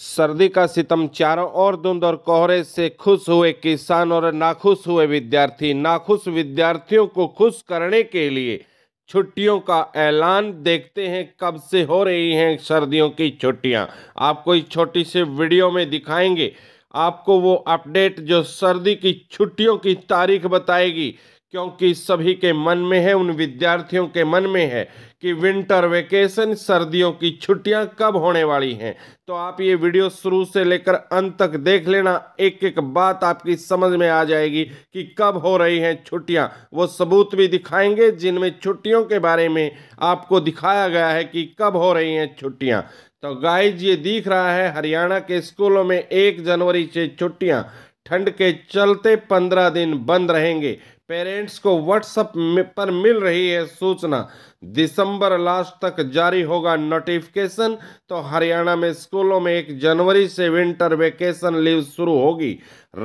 सर्दी का सितम चारों ओर धुंध और कोहरे से खुश हुए किसान और नाखुश हुए विद्यार्थी नाखुश विद्यार्थियों को खुश करने के लिए छुट्टियों का ऐलान देखते हैं कब से हो रही हैं सर्दियों की छुट्टियां आपको इस छोटी सी वीडियो में दिखाएंगे आपको वो अपडेट जो सर्दी की छुट्टियों की तारीख बताएगी क्योंकि सभी के मन में है उन विद्यार्थियों के मन में है कि विंटर वेकेशन सर्दियों की छुट्टियां कब होने वाली हैं तो आप ये वीडियो शुरू से लेकर अंत तक देख लेना एक एक बात आपकी समझ में आ जाएगी कि कब हो रही हैं छुट्टियां वो सबूत भी दिखाएंगे जिनमें छुट्टियों के बारे में आपको दिखाया गया है कि कब हो रही हैं छुट्टियाँ तो गाइज ये दिख रहा है हरियाणा के स्कूलों में एक जनवरी से छुट्टियाँ ठंड के चलते पंद्रह दिन बंद रहेंगे पेरेंट्स को व्हाट्सएप पर मिल रही है सूचना दिसंबर लास्ट तक जारी होगा नोटिफिकेशन तो हरियाणा में स्कूलों में एक जनवरी से विंटर वेकेशन लीव शुरू होगी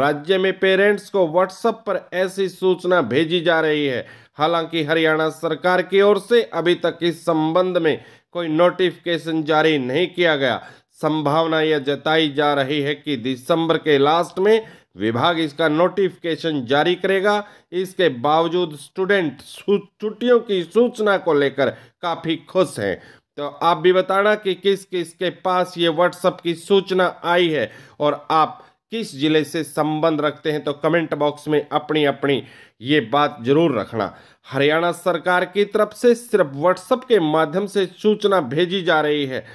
राज्य में पेरेंट्स को व्हाट्सएप पर ऐसी सूचना भेजी जा रही है हालांकि हरियाणा सरकार की ओर से अभी तक इस संबंध में कोई नोटिफिकेशन जारी नहीं किया गया संभावना यह जताई जा रही है कि दिसंबर के लास्ट में विभाग इसका नोटिफिकेशन जारी करेगा इसके बावजूद स्टूडेंट छुट्टियों की सूचना को लेकर काफ़ी खुश हैं तो आप भी बताना कि किस किस के पास ये व्हाट्सअप की सूचना आई है और आप किस जिले से संबंध रखते हैं तो कमेंट बॉक्स में अपनी अपनी ये बात जरूर रखना हरियाणा सरकार की तरफ से सिर्फ व्हाट्सएप के माध्यम से सूचना भेजी जा रही है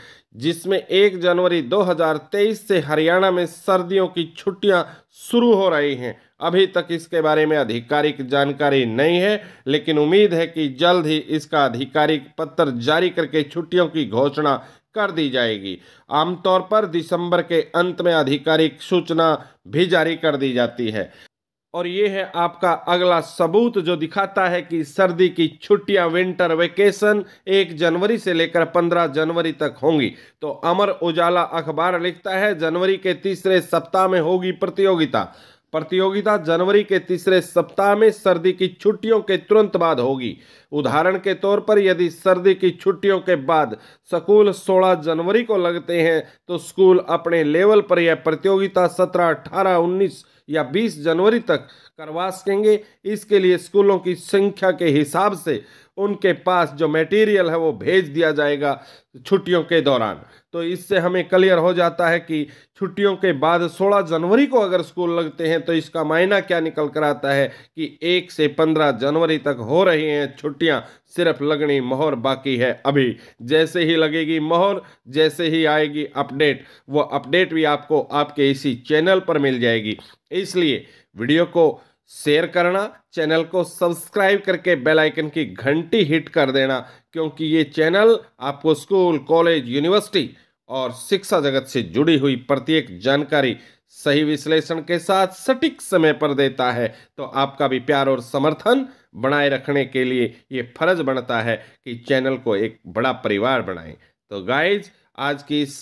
जिसमें 1 जनवरी 2023 से हरियाणा में सर्दियों की छुट्टियां शुरू हो रही हैं अभी तक इसके बारे में आधिकारिक जानकारी नहीं है लेकिन उम्मीद है कि जल्द ही इसका आधिकारिक पत्र जारी करके छुट्टियों की घोषणा कर दी जाएगी आमतौर पर दिसंबर के अंत में आधिकारिक सूचना भी जारी कर दी जाती है और ये है आपका अगला सबूत जो दिखाता है कि सर्दी की छुट्टियां विंटर वेकेशन एक जनवरी से लेकर पंद्रह जनवरी तक होंगी तो अमर उजाला अखबार लिखता है जनवरी के तीसरे सप्ताह में होगी प्रतियोगिता प्रतियोगिता जनवरी के तीसरे सप्ताह में सर्दी की छुट्टियों के तुरंत बाद होगी उदाहरण के तौर पर यदि सर्दी की छुट्टियों के बाद स्कूल 16 जनवरी को लगते हैं तो स्कूल अपने लेवल पर यह प्रतियोगिता 17, 18, 19 या 20 जनवरी तक करवा सकेंगे इसके लिए स्कूलों की संख्या के हिसाब से उनके पास जो मटेरियल है वो भेज दिया जाएगा छुट्टियों के दौरान तो इससे हमें क्लियर हो जाता है कि छुट्टियों के बाद 16 जनवरी को अगर स्कूल लगते हैं तो इसका मायना क्या निकल कर आता है कि एक से 15 जनवरी तक हो रही हैं छुट्टियां सिर्फ लगनी मोहर बाकी है अभी जैसे ही लगेगी मोहर जैसे ही आएगी अपडेट वो अपडेट भी आपको आपके इसी चैनल पर मिल जाएगी इसलिए वीडियो को शेयर करना चैनल को सब्सक्राइब करके बेल आइकन की घंटी हिट कर देना क्योंकि ये चैनल आपको स्कूल कॉलेज यूनिवर्सिटी और शिक्षा जगत से जुड़ी हुई प्रत्येक जानकारी सही विश्लेषण के साथ सटीक समय पर देता है तो आपका भी प्यार और समर्थन बनाए रखने के लिए ये फर्ज बनता है कि चैनल को एक बड़ा परिवार बनाएं तो गाइज आज की इस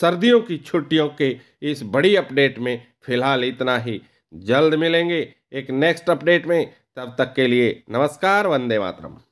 सर्दियों की छुट्टियों के इस बड़ी अपडेट में फिलहाल इतना ही जल्द मिलेंगे एक नेक्स्ट अपडेट में तब तक के लिए नमस्कार वंदे मातरम